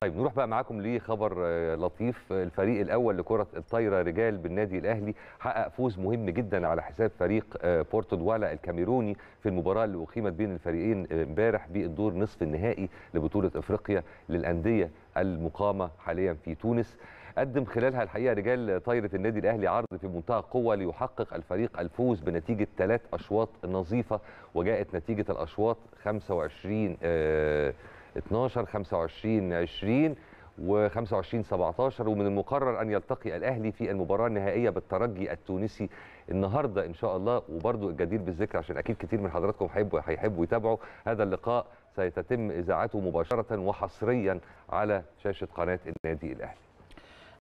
طيب نروح بقى معاكم لخبر آه، لطيف الفريق الاول لكره الطايره رجال بالنادي الاهلي حقق فوز مهم جدا على حساب فريق آه، بورتو دوالا الكاميروني في المباراه اللي اقيمت بين الفريقين آه، امبارح بالدور نصف النهائي لبطوله افريقيا للانديه المقامه حاليا في تونس قدم خلالها الحقيقه رجال طايره النادي الاهلي عرض في منتهى القوه ليحقق الفريق الفوز بنتيجه ثلاث اشواط نظيفه وجاءت نتيجه الاشواط 25 آه 12 25 20 و25 17 ومن المقرر ان يلتقي الاهلي في المباراه النهائيه بالترجي التونسي النهارده ان شاء الله وبرده الجدير بالذكر عشان اكيد كتير من حضراتكم هيحبوا هيحبوا يتابعوا هذا اللقاء سيتم اذاعته مباشره وحصريا على شاشه قناه النادي الاهلي